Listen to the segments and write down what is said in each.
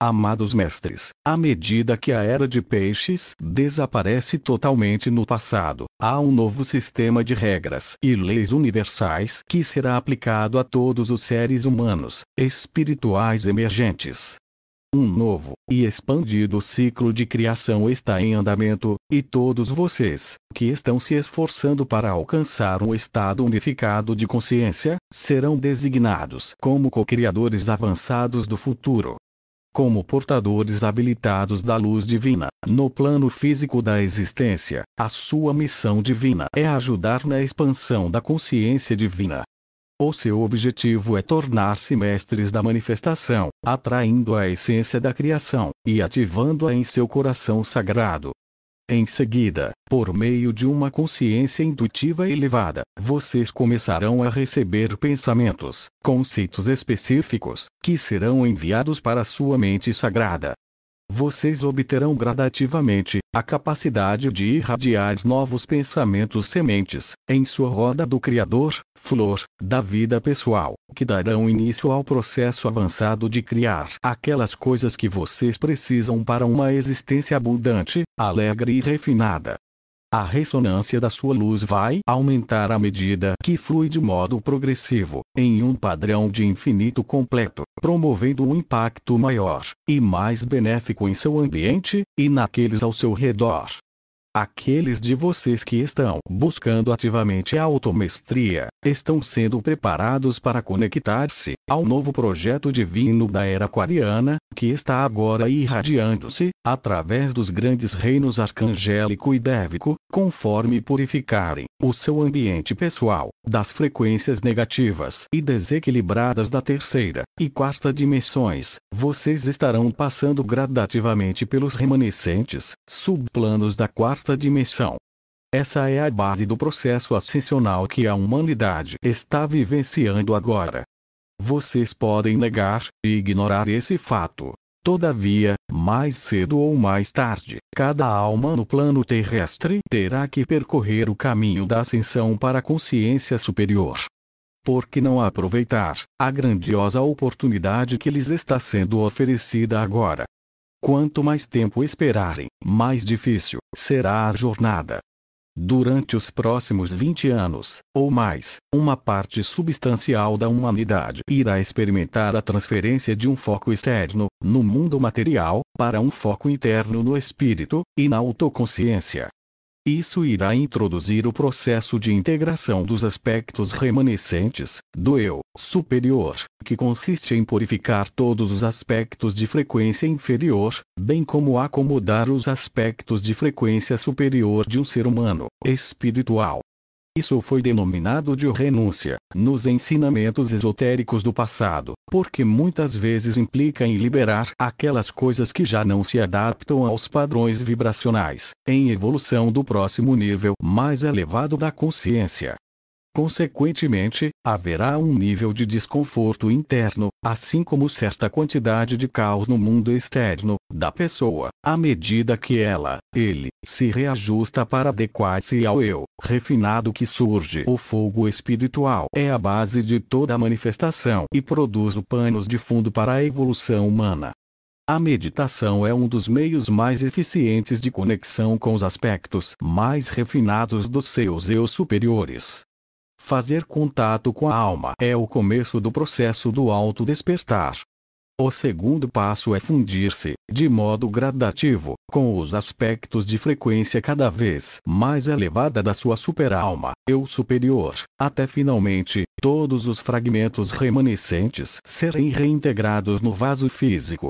Amados mestres, à medida que a era de peixes desaparece totalmente no passado, há um novo sistema de regras e leis universais que será aplicado a todos os seres humanos, espirituais emergentes. Um novo e expandido ciclo de criação está em andamento, e todos vocês, que estão se esforçando para alcançar um estado unificado de consciência, serão designados como co-criadores avançados do futuro como portadores habilitados da luz divina. No plano físico da existência, a sua missão divina é ajudar na expansão da consciência divina. O seu objetivo é tornar-se mestres da manifestação, atraindo a essência da criação e ativando-a em seu coração sagrado, em seguida, por meio de uma consciência indutiva elevada, vocês começarão a receber pensamentos, conceitos específicos, que serão enviados para sua mente sagrada, vocês obterão gradativamente a capacidade de irradiar novos pensamentos sementes em sua roda do Criador, flor, da vida pessoal, que darão início ao processo avançado de criar aquelas coisas que vocês precisam para uma existência abundante, alegre e refinada. A ressonância da sua luz vai aumentar à medida que flui de modo progressivo, em um padrão de infinito completo, promovendo um impacto maior e mais benéfico em seu ambiente e naqueles ao seu redor. Aqueles de vocês que estão buscando ativamente a automestria estão sendo preparados para conectar-se ao novo projeto divino da era aquariana que está agora irradiando-se, através dos grandes reinos arcangélico e dévico, conforme purificarem o seu ambiente pessoal das frequências negativas e desequilibradas da terceira e quarta dimensões, vocês estarão passando gradativamente pelos remanescentes subplanos da quarta dimensão. Essa é a base do processo ascensional que a humanidade está vivenciando agora. Vocês podem negar e ignorar esse fato. Todavia, mais cedo ou mais tarde, cada alma no plano terrestre terá que percorrer o caminho da ascensão para a consciência superior. Por que não aproveitar a grandiosa oportunidade que lhes está sendo oferecida agora? Quanto mais tempo esperarem, mais difícil será a jornada durante os próximos 20 anos, ou mais, uma parte substancial da humanidade irá experimentar a transferência de um foco externo, no mundo material, para um foco interno no espírito, e na autoconsciência. Isso irá introduzir o processo de integração dos aspectos remanescentes, do eu superior, que consiste em purificar todos os aspectos de frequência inferior, bem como acomodar os aspectos de frequência superior de um ser humano espiritual isso foi denominado de renúncia, nos ensinamentos esotéricos do passado, porque muitas vezes implica em liberar aquelas coisas que já não se adaptam aos padrões vibracionais, em evolução do próximo nível mais elevado da consciência, Consequentemente, haverá um nível de desconforto interno, assim como certa quantidade de caos no mundo externo, da pessoa, à medida que ela, ele, se reajusta para adequar-se ao eu refinado que surge. O fogo espiritual é a base de toda a manifestação e produz o panos de fundo para a evolução humana. A meditação é um dos meios mais eficientes de conexão com os aspectos mais refinados dos seus eu superiores. Fazer contato com a alma é o começo do processo do autodespertar. O segundo passo é fundir-se, de modo gradativo, com os aspectos de frequência cada vez mais elevada da sua superalma, eu superior, até finalmente, todos os fragmentos remanescentes serem reintegrados no vaso físico,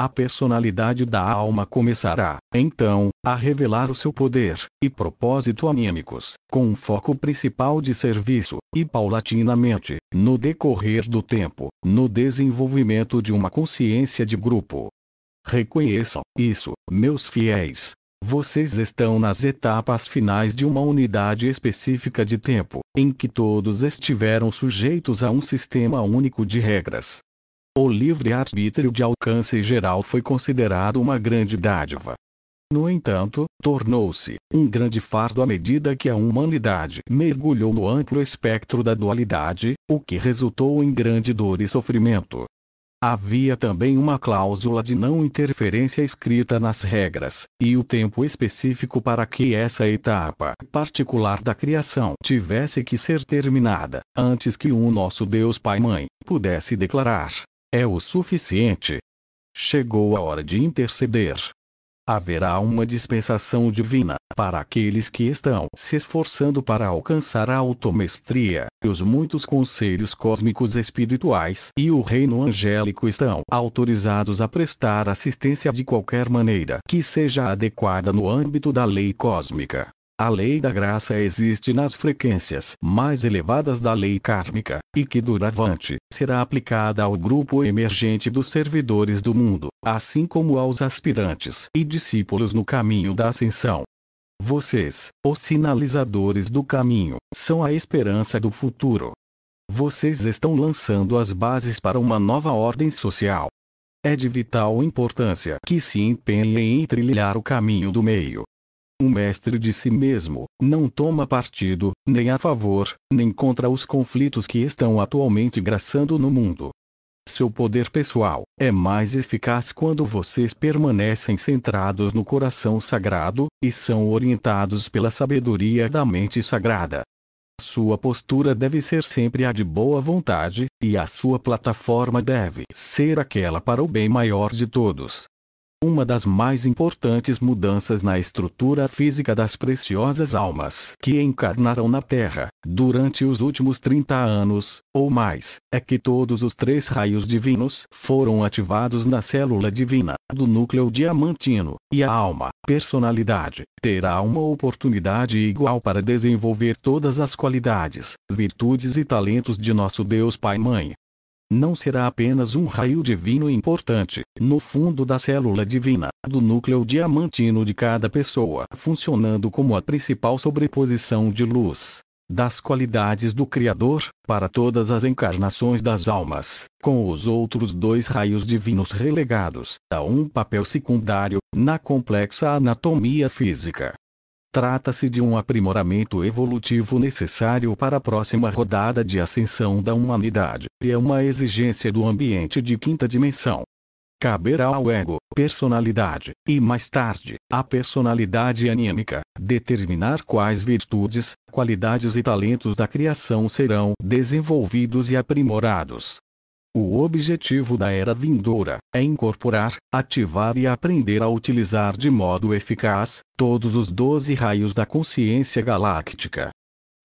a personalidade da alma começará, então, a revelar o seu poder e propósito anímicos, com um foco principal de serviço, e paulatinamente, no decorrer do tempo, no desenvolvimento de uma consciência de grupo. Reconheçam isso, meus fiéis. Vocês estão nas etapas finais de uma unidade específica de tempo, em que todos estiveram sujeitos a um sistema único de regras, o livre-arbítrio de alcance geral foi considerado uma grande dádiva. No entanto, tornou-se um grande fardo à medida que a humanidade mergulhou no amplo espectro da dualidade, o que resultou em grande dor e sofrimento. Havia também uma cláusula de não interferência escrita nas regras, e o tempo específico para que essa etapa particular da criação tivesse que ser terminada, antes que o nosso Deus Pai-Mãe pudesse declarar é o suficiente. Chegou a hora de interceder. Haverá uma dispensação divina para aqueles que estão se esforçando para alcançar a automestria, e os muitos conselhos cósmicos espirituais e o reino angélico estão autorizados a prestar assistência de qualquer maneira que seja adequada no âmbito da lei cósmica. A lei da graça existe nas frequências mais elevadas da lei kármica, e que doravante será aplicada ao grupo emergente dos servidores do mundo, assim como aos aspirantes e discípulos no caminho da ascensão. Vocês, os sinalizadores do caminho, são a esperança do futuro. Vocês estão lançando as bases para uma nova ordem social. É de vital importância que se empenhem em trilhar o caminho do meio, um mestre de si mesmo, não toma partido, nem a favor, nem contra os conflitos que estão atualmente graçando no mundo. Seu poder pessoal é mais eficaz quando vocês permanecem centrados no coração sagrado e são orientados pela sabedoria da mente sagrada. Sua postura deve ser sempre a de boa vontade, e a sua plataforma deve ser aquela para o bem maior de todos uma das mais importantes mudanças na estrutura física das preciosas almas que encarnaram na Terra, durante os últimos 30 anos, ou mais, é que todos os três raios divinos foram ativados na célula divina, do núcleo diamantino, e a alma, personalidade, terá uma oportunidade igual para desenvolver todas as qualidades, virtudes e talentos de nosso Deus Pai-Mãe, não será apenas um raio divino importante, no fundo da célula divina, do núcleo diamantino de cada pessoa, funcionando como a principal sobreposição de luz das qualidades do Criador, para todas as encarnações das almas, com os outros dois raios divinos relegados a um papel secundário, na complexa anatomia física. Trata-se de um aprimoramento evolutivo necessário para a próxima rodada de ascensão da humanidade, e é uma exigência do ambiente de quinta dimensão. Caberá ao ego, personalidade, e mais tarde, à personalidade anímica, determinar quais virtudes, qualidades e talentos da criação serão desenvolvidos e aprimorados. O objetivo da era vindoura é incorporar, ativar e aprender a utilizar de modo eficaz todos os doze raios da consciência galáctica.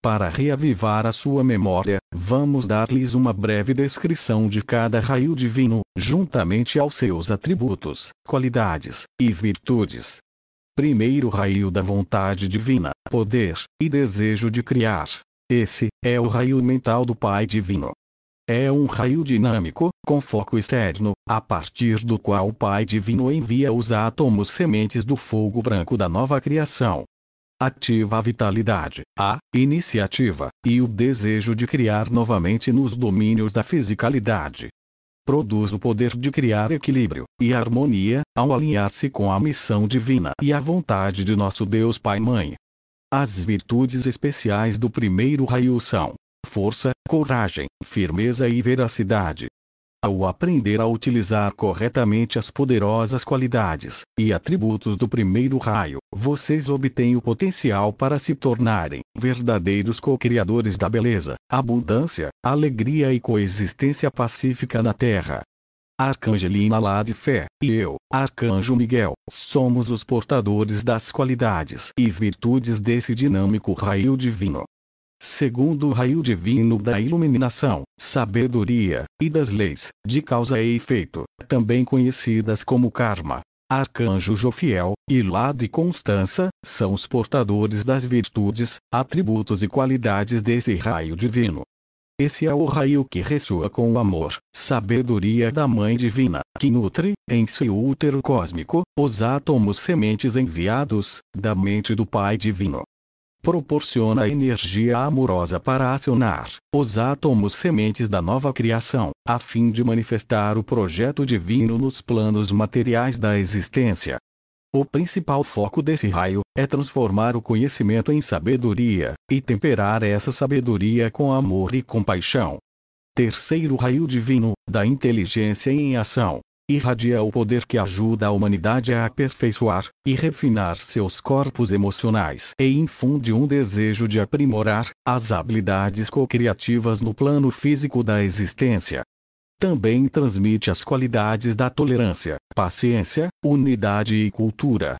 Para reavivar a sua memória, vamos dar-lhes uma breve descrição de cada raio divino, juntamente aos seus atributos, qualidades e virtudes. Primeiro raio da vontade divina, poder e desejo de criar. Esse é o raio mental do Pai Divino, é um raio dinâmico, com foco externo, a partir do qual o Pai Divino envia os átomos sementes do fogo branco da nova criação. Ativa a vitalidade, a iniciativa e o desejo de criar novamente nos domínios da fisicalidade. Produz o poder de criar equilíbrio e harmonia ao alinhar-se com a missão divina e a vontade de nosso Deus Pai-Mãe. As virtudes especiais do primeiro raio são força, coragem, firmeza e veracidade. Ao aprender a utilizar corretamente as poderosas qualidades e atributos do primeiro raio, vocês obtêm o potencial para se tornarem verdadeiros co-criadores da beleza, abundância, alegria e coexistência pacífica na Terra. Arcangelina Lá de Fé e eu, Arcanjo Miguel, somos os portadores das qualidades e virtudes desse dinâmico raio divino segundo o raio divino da iluminação, sabedoria, e das leis, de causa e efeito, também conhecidas como karma. Arcanjo Jofiel, Ilad e Constança, são os portadores das virtudes, atributos e qualidades desse raio divino. Esse é o raio que ressoa com o amor, sabedoria da Mãe Divina, que nutre, em seu útero cósmico, os átomos sementes enviados, da mente do Pai Divino, proporciona energia amorosa para acionar os átomos sementes da nova criação, a fim de manifestar o projeto divino nos planos materiais da existência. O principal foco desse raio é transformar o conhecimento em sabedoria e temperar essa sabedoria com amor e compaixão. Terceiro raio divino da inteligência em ação irradia o poder que ajuda a humanidade a aperfeiçoar e refinar seus corpos emocionais e infunde um desejo de aprimorar as habilidades co-criativas no plano físico da existência. Também transmite as qualidades da tolerância, paciência, unidade e cultura.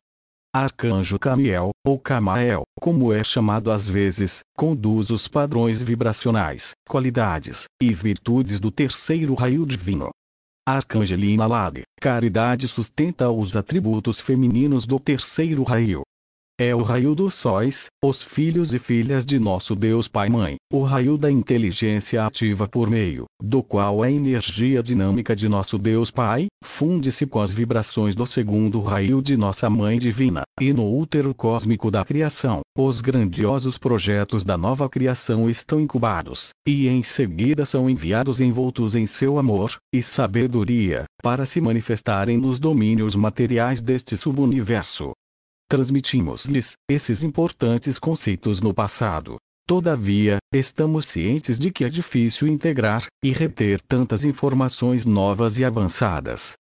Arcanjo Camiel, ou Camael, como é chamado às vezes, conduz os padrões vibracionais, qualidades e virtudes do terceiro raio divino Arcangelina Lade, caridade sustenta os atributos femininos do terceiro raio, é o raio dos sóis, os filhos e filhas de nosso Deus Pai Mãe, o raio da inteligência ativa por meio do qual a energia dinâmica de nosso Deus Pai funde-se com as vibrações do segundo raio de nossa Mãe Divina, e no útero cósmico da criação, os grandiosos projetos da nova criação estão incubados, e em seguida são enviados envoltos em seu amor e sabedoria, para se manifestarem nos domínios materiais deste subuniverso transmitimos-lhes esses importantes conceitos no passado. Todavia, estamos cientes de que é difícil integrar e reter tantas informações novas e avançadas.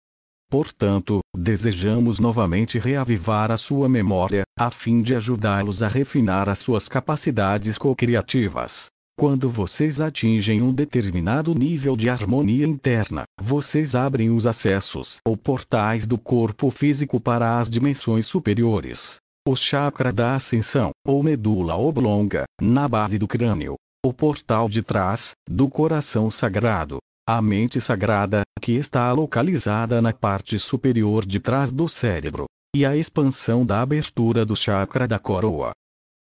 Portanto, desejamos novamente reavivar a sua memória, a fim de ajudá-los a refinar as suas capacidades co-criativas. Quando vocês atingem um determinado nível de harmonia interna, vocês abrem os acessos ou portais do corpo físico para as dimensões superiores. O chakra da ascensão, ou medula oblonga, na base do crânio. O portal de trás, do coração sagrado. A mente sagrada, que está localizada na parte superior de trás do cérebro. E a expansão da abertura do chakra da coroa,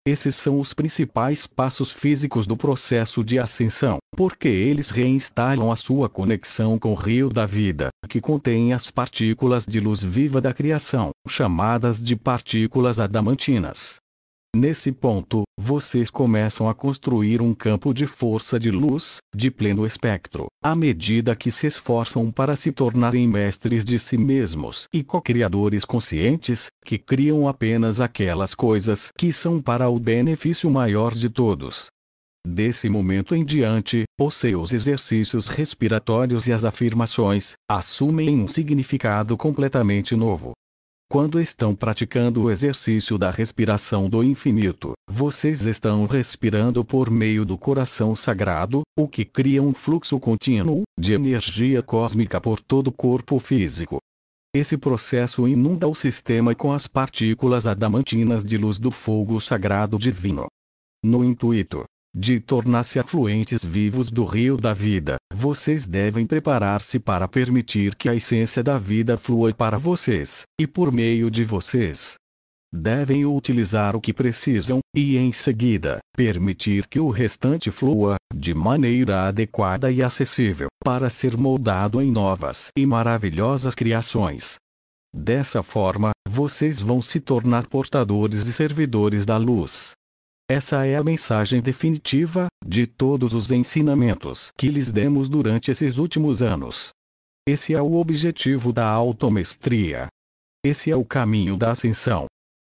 esses são os principais passos físicos do processo de ascensão, porque eles reinstalam a sua conexão com o rio da vida, que contém as partículas de luz viva da criação, chamadas de partículas adamantinas. Nesse ponto, vocês começam a construir um campo de força de luz, de pleno espectro, à medida que se esforçam para se tornarem mestres de si mesmos e co-criadores conscientes, que criam apenas aquelas coisas que são para o benefício maior de todos. Desse momento em diante, os seus exercícios respiratórios e as afirmações assumem um significado completamente novo. Quando estão praticando o exercício da respiração do infinito, vocês estão respirando por meio do coração sagrado, o que cria um fluxo contínuo de energia cósmica por todo o corpo físico. Esse processo inunda o sistema com as partículas adamantinas de luz do fogo sagrado divino. No intuito, de tornar-se afluentes vivos do rio da vida, vocês devem preparar-se para permitir que a essência da vida flua para vocês, e por meio de vocês. Devem utilizar o que precisam, e em seguida, permitir que o restante flua, de maneira adequada e acessível, para ser moldado em novas e maravilhosas criações. Dessa forma, vocês vão se tornar portadores e servidores da luz, essa é a mensagem definitiva de todos os ensinamentos que lhes demos durante esses últimos anos. Esse é o objetivo da automestria. Esse é o caminho da ascensão.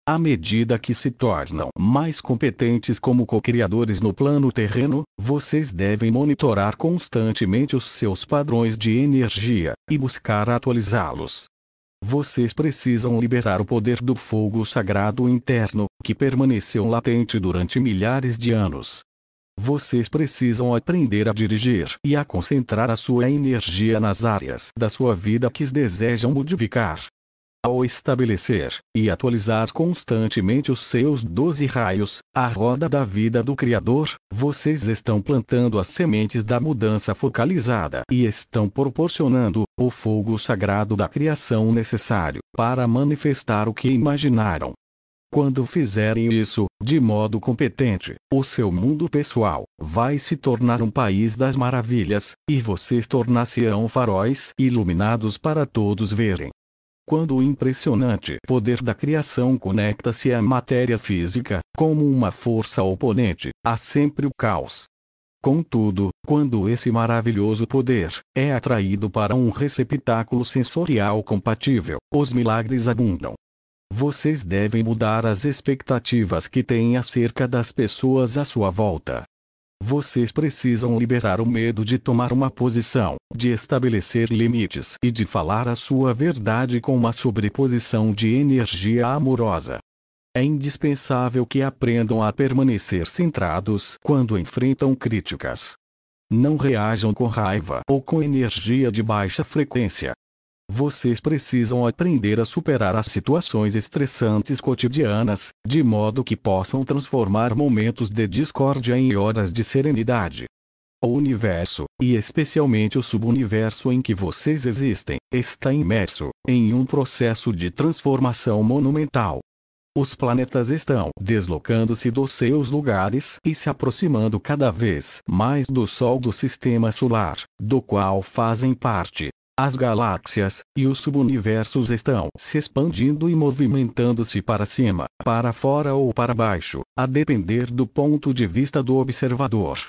À medida que se tornam mais competentes como co-criadores no plano terreno, vocês devem monitorar constantemente os seus padrões de energia e buscar atualizá-los. Vocês precisam liberar o poder do fogo sagrado interno, que permaneceu latente durante milhares de anos. Vocês precisam aprender a dirigir e a concentrar a sua energia nas áreas da sua vida que desejam modificar ao estabelecer e atualizar constantemente os seus doze raios, a roda da vida do Criador, vocês estão plantando as sementes da mudança focalizada e estão proporcionando o fogo sagrado da criação necessário para manifestar o que imaginaram. Quando fizerem isso, de modo competente, o seu mundo pessoal vai se tornar um país das maravilhas, e vocês tornar-se-ão faróis iluminados para todos verem. Quando o impressionante poder da criação conecta-se à matéria física, como uma força oponente, há sempre o caos. Contudo, quando esse maravilhoso poder é atraído para um receptáculo sensorial compatível, os milagres abundam. Vocês devem mudar as expectativas que têm acerca das pessoas à sua volta, vocês precisam liberar o medo de tomar uma posição, de estabelecer limites e de falar a sua verdade com uma sobreposição de energia amorosa. É indispensável que aprendam a permanecer centrados quando enfrentam críticas. Não reajam com raiva ou com energia de baixa frequência, vocês precisam aprender a superar as situações estressantes cotidianas, de modo que possam transformar momentos de discórdia em horas de serenidade. O universo, e especialmente o subuniverso em que vocês existem, está imerso em um processo de transformação monumental. Os planetas estão deslocando-se dos seus lugares e se aproximando cada vez mais do Sol do sistema solar, do qual fazem parte. As galáxias e os subuniversos estão se expandindo e movimentando-se para cima, para fora ou para baixo, a depender do ponto de vista do observador.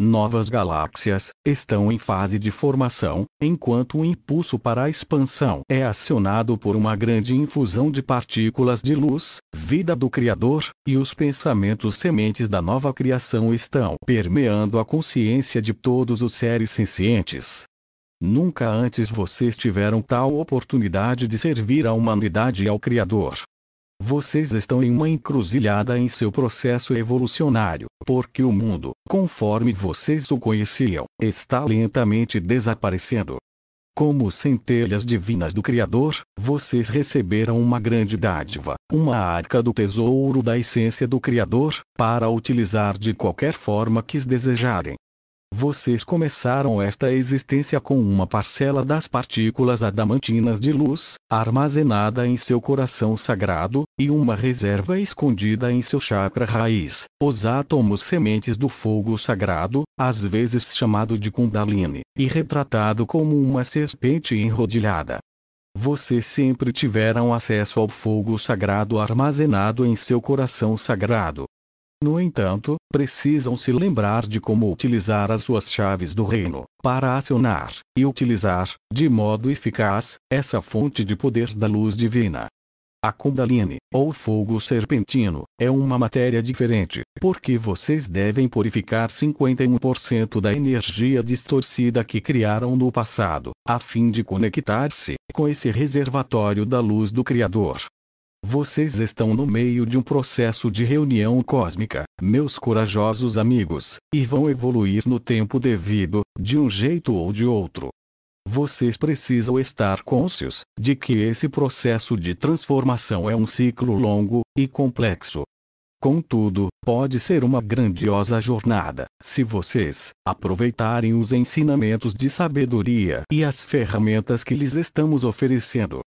Novas galáxias estão em fase de formação, enquanto o impulso para a expansão é acionado por uma grande infusão de partículas de luz, vida do Criador, e os pensamentos sementes da nova criação estão permeando a consciência de todos os seres sencientes. Nunca antes vocês tiveram tal oportunidade de servir à humanidade e ao Criador. Vocês estão em uma encruzilhada em seu processo evolucionário, porque o mundo, conforme vocês o conheciam, está lentamente desaparecendo. Como centelhas divinas do Criador, vocês receberam uma grande dádiva, uma arca do tesouro da essência do Criador, para utilizar de qualquer forma que desejarem. Vocês começaram esta existência com uma parcela das partículas adamantinas de luz, armazenada em seu coração sagrado, e uma reserva escondida em seu chakra raiz, os átomos sementes do fogo sagrado, às vezes chamado de Kundalini, e retratado como uma serpente enrodilhada. Vocês sempre tiveram acesso ao fogo sagrado armazenado em seu coração sagrado, no entanto, precisam se lembrar de como utilizar as suas chaves do reino para acionar e utilizar, de modo eficaz, essa fonte de poder da luz divina. A Kundalini, ou fogo serpentino, é uma matéria diferente, porque vocês devem purificar 51% da energia distorcida que criaram no passado, a fim de conectar-se com esse reservatório da luz do Criador, vocês estão no meio de um processo de reunião cósmica, meus corajosos amigos, e vão evoluir no tempo devido, de um jeito ou de outro. Vocês precisam estar cônscios de que esse processo de transformação é um ciclo longo e complexo. Contudo, pode ser uma grandiosa jornada, se vocês aproveitarem os ensinamentos de sabedoria e as ferramentas que lhes estamos oferecendo.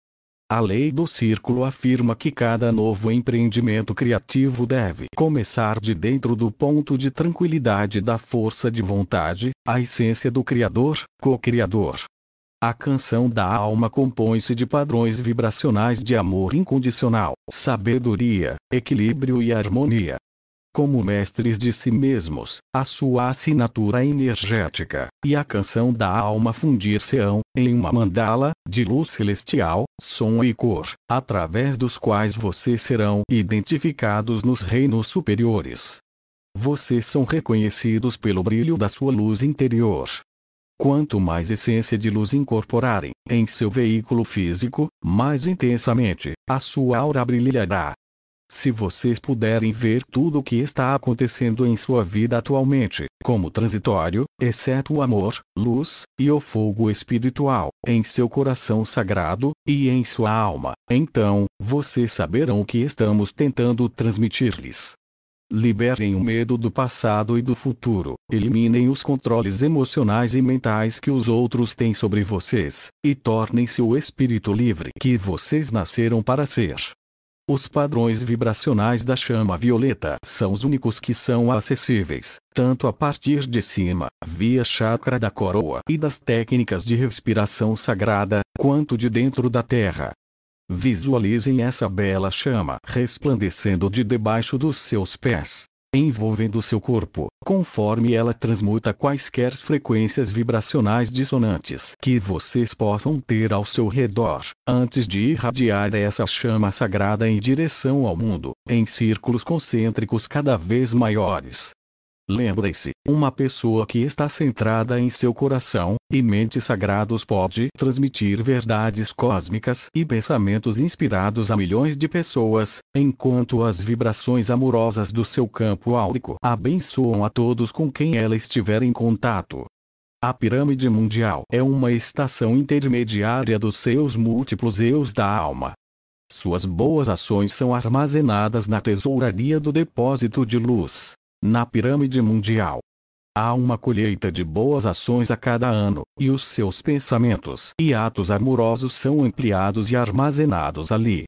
A lei do círculo afirma que cada novo empreendimento criativo deve começar de dentro do ponto de tranquilidade da força de vontade, a essência do Criador, co-criador. A canção da alma compõe-se de padrões vibracionais de amor incondicional, sabedoria, equilíbrio e harmonia como mestres de si mesmos, a sua assinatura energética, e a canção da alma fundir-se-ão, em uma mandala, de luz celestial, som e cor, através dos quais vocês serão identificados nos reinos superiores. Vocês são reconhecidos pelo brilho da sua luz interior. Quanto mais essência de luz incorporarem em seu veículo físico, mais intensamente a sua aura brilhará, se vocês puderem ver tudo o que está acontecendo em sua vida atualmente, como transitório, exceto o amor, luz, e o fogo espiritual, em seu coração sagrado, e em sua alma, então, vocês saberão o que estamos tentando transmitir-lhes. Liberem o medo do passado e do futuro, eliminem os controles emocionais e mentais que os outros têm sobre vocês, e tornem-se o espírito livre que vocês nasceram para ser. Os padrões vibracionais da chama violeta são os únicos que são acessíveis, tanto a partir de cima, via chakra da coroa e das técnicas de respiração sagrada, quanto de dentro da terra. Visualizem essa bela chama resplandecendo de debaixo dos seus pés, envolvendo seu corpo, conforme ela transmuta quaisquer frequências vibracionais dissonantes que vocês possam ter ao seu redor, antes de irradiar essa chama sagrada em direção ao mundo, em círculos concêntricos cada vez maiores, Lembre-se, uma pessoa que está centrada em seu coração e mente sagrados pode transmitir verdades cósmicas e pensamentos inspirados a milhões de pessoas, enquanto as vibrações amorosas do seu campo áurico abençoam a todos com quem ela estiver em contato. A pirâmide mundial é uma estação intermediária dos seus múltiplos eus da alma. Suas boas ações são armazenadas na tesouraria do depósito de luz. Na pirâmide mundial. Há uma colheita de boas ações a cada ano, e os seus pensamentos e atos amorosos são ampliados e armazenados ali.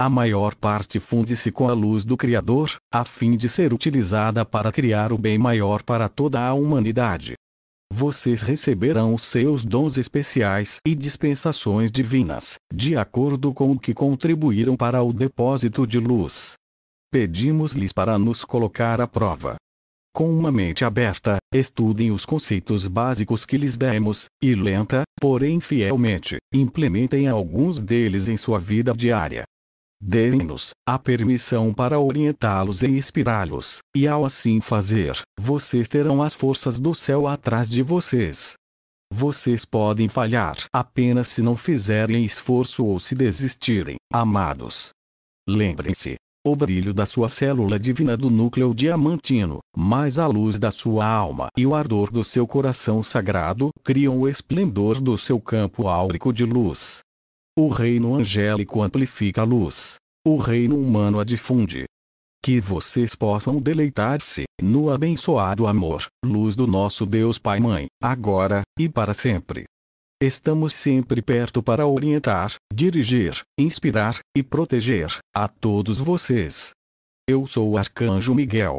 A maior parte funde-se com a luz do Criador, a fim de ser utilizada para criar o bem maior para toda a humanidade. Vocês receberão os seus dons especiais e dispensações divinas, de acordo com o que contribuíram para o depósito de luz pedimos-lhes para nos colocar à prova. Com uma mente aberta, estudem os conceitos básicos que lhes demos, e lenta, porém fielmente, implementem alguns deles em sua vida diária. Deem-nos a permissão para orientá-los e inspirá-los, e ao assim fazer, vocês terão as forças do céu atrás de vocês. Vocês podem falhar apenas se não fizerem esforço ou se desistirem, amados. Lembrem-se o brilho da sua célula divina do núcleo diamantino, mais a luz da sua alma e o ardor do seu coração sagrado criam o esplendor do seu campo áurico de luz. O reino angélico amplifica a luz. O reino humano a difunde. Que vocês possam deleitar-se no abençoado amor, luz do nosso Deus Pai-Mãe, agora e para sempre. Estamos sempre perto para orientar, dirigir, inspirar e proteger a todos vocês. Eu sou o Arcanjo Miguel,